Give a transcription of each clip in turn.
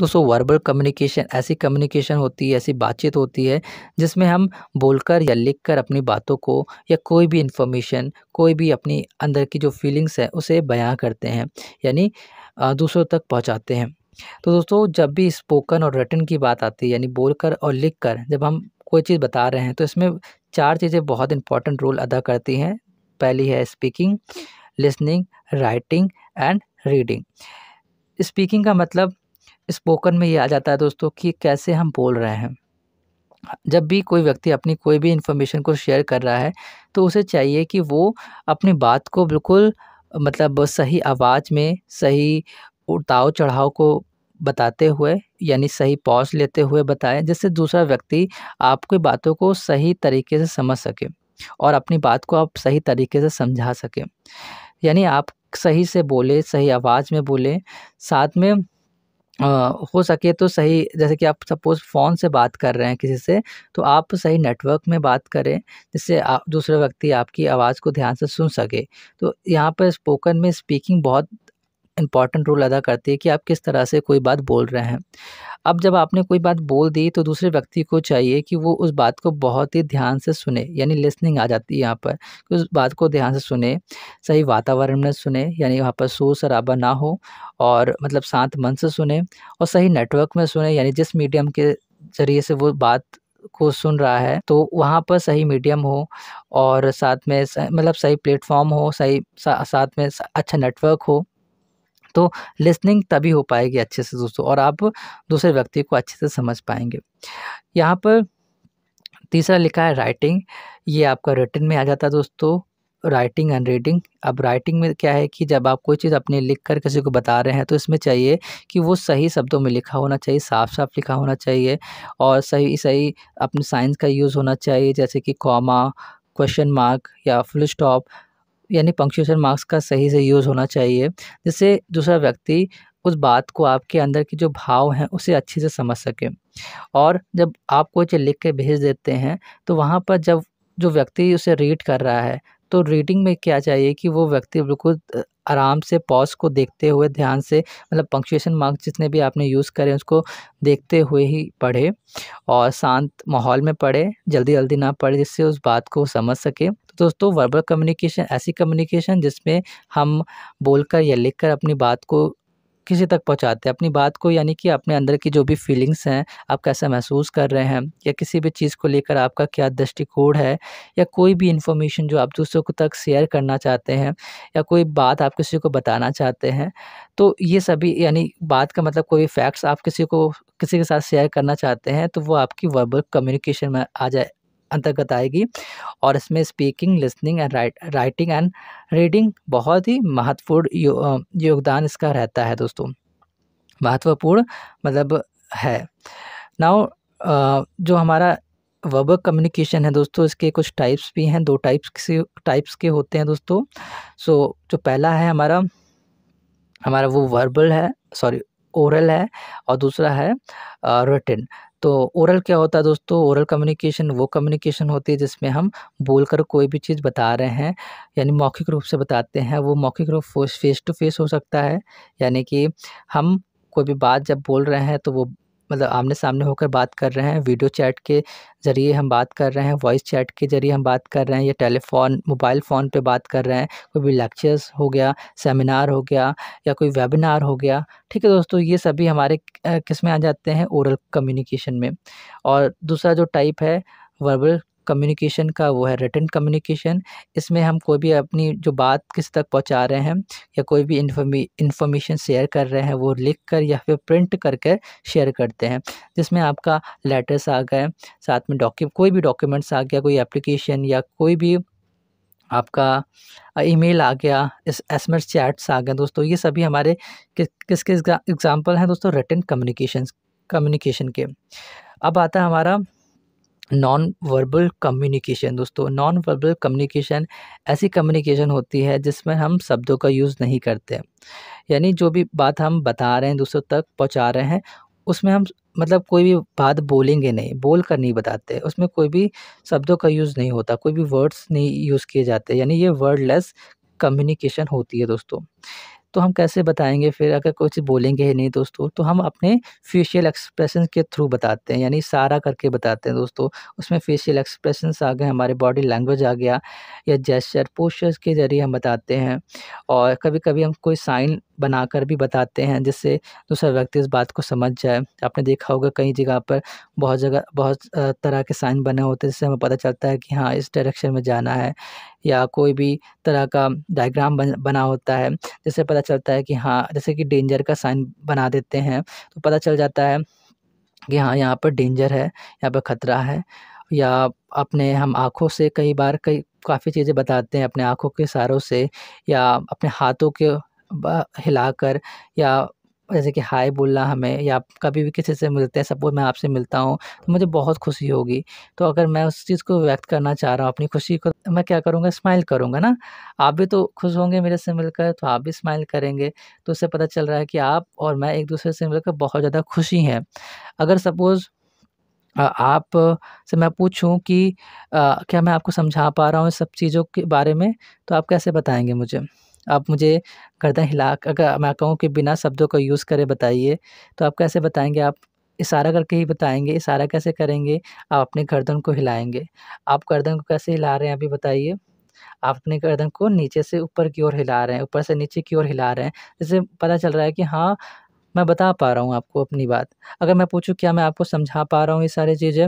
दोस्तों verbal communication ऐसी communication होती है ऐसी बातचीत होती है जिसमें हम बोलकर या लिख कर अपनी बातों को या कोई भी इन्फॉर्मेशन कोई भी अपनी अंदर की जो फीलिंग्स है उसे बयां करते हैं यानी दूसरों तक पहुँचाते हैं तो दोस्तों जब भी स्पोकन और रिटन की बात आती है यानी कर और कर जब हम कोई चीज़ बता रहे हैं तो इसमें चार चीज़ें बहुत इंपॉर्टेंट रोल अदा करती हैं पहली है speaking listening writing and reading speaking का मतलब स्पोकन में ये आ जाता है दोस्तों कि कैसे हम बोल रहे हैं जब भी कोई व्यक्ति अपनी कोई भी इन्फॉर्मेशन को शेयर कर रहा है तो उसे चाहिए कि वो अपनी बात को बिल्कुल मतलब सही आवाज़ में सही उताव चढ़ाव को बताते हुए यानी सही पॉज लेते हुए बताएं जिससे दूसरा व्यक्ति आपकी बातों को सही तरीके से समझ सके और अपनी बात को आप सही तरीके से समझा सकें यानी आप सही से बोले सही आवाज़ में बोले साथ में हो सके तो सही जैसे कि आप सपोज़ फ़ोन से बात कर रहे हैं किसी से तो आप सही नेटवर्क में बात करें जिससे आप दूसरे व्यक्ति आपकी आवाज़ को ध्यान से सुन सके तो यहाँ पर स्पोकन में स्पीकिंग बहुत इंपॉर्टेंट रोल अदा करती है कि आप किस तरह से कोई बात बोल रहे हैं अब जब आपने कोई बात बोल दी तो दूसरे व्यक्ति को चाहिए कि वो उस बात को बहुत ही ध्यान से सुने यानी लिसनिंग आ जाती है यहाँ पर कि उस बात को ध्यान से सुने सही वातावरण में सुने यानी वहाँ पर शोर शराबा ना हो और मतलब शांत मन से सुने और सही नेटवर्क में सुने यानी जिस मीडियम के ज़रिए से वो बात को सुन रहा है तो वहाँ पर सही मीडियम हो और साथ में मतलब सही प्लेटफॉर्म हो सही सा, साथ में अच्छा नेटवर्क हो तो लिसनिंग तभी हो पाएगी अच्छे से दोस्तों और आप दूसरे व्यक्ति को अच्छे से समझ पाएंगे यहाँ पर तीसरा लिखा है राइटिंग ये आपका रिटर्न में आ जाता है दोस्तों राइटिंग एंड रीडिंग अब राइटिंग में क्या है कि जब आप कोई चीज़ अपने लिख कर किसी को बता रहे हैं तो इसमें चाहिए कि वो सही शब्दों में लिखा होना चाहिए साफ साफ लिखा होना चाहिए और सही सही अपने साइंस का यूज़ होना चाहिए जैसे कि कॉमा क्वेश्चन मार्क या फुल स्टॉप यानी पंक्चुएशन मार्क्स का सही से यूज़ होना चाहिए जिससे दूसरा व्यक्ति उस बात को आपके अंदर की जो भाव हैं उसे अच्छे से समझ सके और जब आप कोई चीज़ लिख के भेज देते हैं तो वहाँ पर जब जो व्यक्ति उसे रीड कर रहा है तो रीडिंग में क्या चाहिए कि वो व्यक्ति बिल्कुल आराम से पॉज को देखते हुए ध्यान से मतलब पंक्चुएशन मार्क्स जितने भी आपने यूज़ करें उसको देखते हुए ही पढ़े और शांत माहौल में पढ़े जल्दी जल्दी ना पढ़े जिससे उस बात को समझ सके दोस्तों वर्बल कम्युनिकेशन ऐसी कम्युनिकेशन जिसमें हम बोलकर या लिखकर अपनी बात को किसी तक पहुंचाते हैं अपनी बात को यानी कि अपने अंदर की जो भी फीलिंग्स हैं आप कैसा महसूस कर रहे हैं या किसी भी चीज़ को लेकर आपका क्या दृष्टिकोण है या कोई भी इन्फॉर्मेशन जो आप दूसरों को तक शेयर करना चाहते हैं या कोई बात आप किसी को बताना चाहते हैं तो ये सभी यानी बात का मतलब कोई फैक्ट्स आप किसी को किसी के साथ शेयर करना चाहते हैं तो वो आपकी वर्बल कम्युनिकेशन में आ जाए अंतर्गत आएगी और इसमें speaking listening and writing and reading बहुत ही महत्वपूर्ण यो, योगदान इसका रहता है दोस्तों महत्वपूर्ण मतलब है नाउ जो हमारा वर्बल कम्युनिकेशन है दोस्तों इसके कुछ टाइप्स भी हैं दो टाइप्स के टाइप्स के होते हैं दोस्तों सो जो पहला है हमारा हमारा वो वर्बल है सॉरी ओरल है और दूसरा है रिटन तो ओरल क्या होता है दोस्तों ओरल कम्युनिकेशन वो कम्युनिकेशन होती है जिसमें हम बोलकर कोई भी चीज़ बता रहे हैं यानी मौखिक रूप से बताते हैं वो मौखिक रूप फेस टू फेस हो सकता है यानी कि हम कोई भी बात जब बोल रहे हैं तो वो मतलब आमने सामने होकर बात कर रहे हैं वीडियो चैट के ज़रिए हम बात कर रहे हैं वॉइस चैट के ज़रिए हम बात कर रहे हैं या टेलीफोन मोबाइल फ़ोन पे बात कर रहे हैं कोई भी लेक्चर्स हो गया सेमिनार हो गया या कोई वेबिनार हो गया ठीक है दोस्तों ये सभी हमारे किस में आ जाते हैं ओरल कम्युनिकेशन में और दूसरा जो टाइप है वर्बल कम्युनिकेशन का वो है रिटर्न कम्युनिकेशन इसमें हम कोई भी अपनी जो बात किस तक पहुंचा रहे हैं या कोई भी इंफॉर्मेशन शेयर कर रहे हैं वो लिख कर या फिर प्रिंट करके शेयर करते हैं जिसमें आपका लेटर्स आ गए साथ में डॉक्यू कोई भी डॉक्यूमेंट्स आ गया कोई एप्लीकेशन या कोई भी आपका ईमेल आ गया इस एस एम एस चैट्स आ गए दोस्तों ये सभी हमारे कि, किस किस एग्ज़ाम्पल हैं दोस्तों रिटर्न कम्युनिकेशन कम्युनिकेशन के अब आता है हमारा नॉन वर्बल कम्युनिकेशन दोस्तों नॉन वर्बल कम्युनिकेशन ऐसी कम्युनिकेशन होती है जिसमें हम शब्दों का यूज़ नहीं करते यानी जो भी बात हम बता रहे हैं दूसरों तक पहुंचा रहे हैं उसमें हम मतलब कोई भी बात बोलेंगे नहीं बोल कर नहीं बताते उसमें कोई भी शब्दों का यूज़ नहीं होता कोई भी वर्ड्स नहीं यूज़ किए जाते यानी ये वर्डलेस कम्युनिकेशन होती है दोस्तों तो हम कैसे बताएंगे फिर अगर कुछ बोलेंगे ही नहीं दोस्तों तो हम अपने फेशियल एक्सप्रेशन के थ्रू बताते हैं यानी सारा करके बताते हैं दोस्तों उसमें फेशियल एक्सप्रेशन आ गए हमारे बॉडी लैंग्वेज आ गया या जेस्चर पोस्चर्स के ज़रिए हम बताते हैं और कभी कभी हम कोई साइन बनाकर भी बताते हैं जिससे दूसरा व्यक्ति इस बात को समझ जाए आपने देखा होगा कई जगह पर बहुत जगह बहुत तरह के साइन बने होते हैं जिससे हमें पता चलता है कि हाँ इस डायरेक्शन में जाना है या कोई भी तरह का डायग्राम बन, बना होता है जिससे पता चलता है कि हाँ जैसे कि डेंजर का साइन बना देते हैं तो पता चल जाता है कि हाँ यहाँ पर डेंजर है यहाँ पर ख़तरा है या अपने हम आँखों से कई बार कई काफ़ी चीज़ें बताते हैं अपने आँखों के इशारों से या अपने हाथों के हिलाकर या जैसे कि हाय बोलना हमें या आप कभी भी किसी से मिलते हैं सपोज मैं आपसे मिलता हूँ तो मुझे बहुत खुशी होगी तो अगर मैं उस चीज़ को व्यक्त करना चाह रहा हूँ अपनी खुशी को मैं क्या करूँगा स्माइल करूँगा ना आप भी तो खुश होंगे मेरे से मिलकर तो आप भी स्माइल करेंगे तो उससे पता चल रहा है कि आप और मैं एक दूसरे से मिलकर बहुत ज़्यादा खुशी हैं अगर सपोज़ आप से मैं पूछूं कि आ, क्या मैं आपको समझा पा रहा हूँ सब चीज़ों के बारे में तो आप कैसे बताएंगे मुझे आप मुझे गर्दन हिला अगर मैं कहूँ कि बिना शब्दों का यूज़ करें बताइए तो आप कैसे बताएंगे आप इशारा करके ही बताएंगे इशारा कैसे करेंगे आप अपने गर्दन को हिलाएंगे आप गर्दन को कैसे हिला रहे हैं अभी बताइए आप अपने गर्दन को नीचे से ऊपर की ओर हिला रहे हैं ऊपर से नीचे की ओर हिला रहे हैं जिससे पता चल रहा है कि हाँ मैं बता पा रहा हूँ आपको अपनी बात अगर मैं पूछूँ क्या मैं आपको समझा पा रहा हूँ ये सारी चीज़ें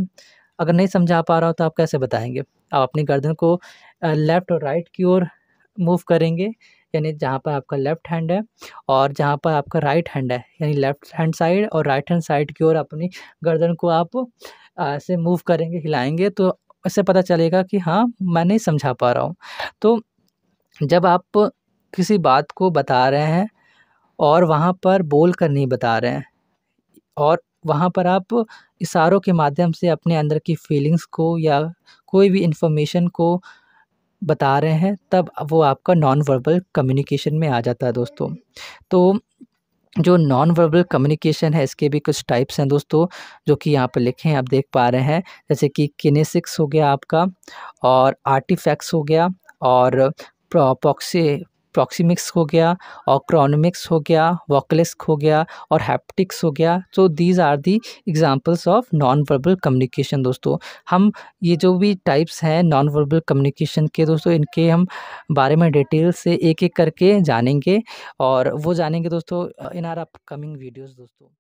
अगर नहीं समझा पा रहा हूँ तो आप कैसे बताएंगे आप अपनी गर्दन को लेफ़्ट और राइट की ओर मूव करेंगे यानी जहाँ पर आपका लेफ्ट हैंड है और जहाँ पर आपका राइट हैंड है यानी लेफ्ट हैंड साइड और राइट हैंड साइड की ओर अपनी गर्दन को आप ऐसे मूव करेंगे हिलाएंगे तो इससे पता चलेगा कि हाँ मैं नहीं समझा पा रहा हूँ तो जब आप किसी बात को बता रहे हैं और वहाँ पर बोल कर नहीं बता रहे हैं और वहाँ पर आप इशारों के माध्यम से अपने अंदर की फीलिंग्स को या कोई भी इन्फॉर्मेशन को बता रहे हैं तब वो आपका नॉन वर्बल कम्युनिकेशन में आ जाता है दोस्तों तो जो नॉन वर्बल कम्युनिकेशन है इसके भी कुछ टाइप्स हैं दोस्तों जो कि यहाँ पर लिखे हैं आप देख पा रहे हैं जैसे कि किनेसिक्स हो गया आपका और आर्टिफैक्ट्स हो गया और प्रॉक्सी प्रॉक्सिमिक्स हो गया ऑक्रोनमिक्स हो गया वॉकलिस्क हो गया और हैप्टिक्स हो गया तो these are the examples of non verbal communication दोस्तों हम ये जो भी टाइप्स हैं नॉन वर्बल कम्युनिकेशन के दोस्तों इनके हम बारे में डिटेल से एक एक करके जानेंगे और वो जानेंगे दोस्तों इन आर अपकमिंग वीडियोज़ दोस्तों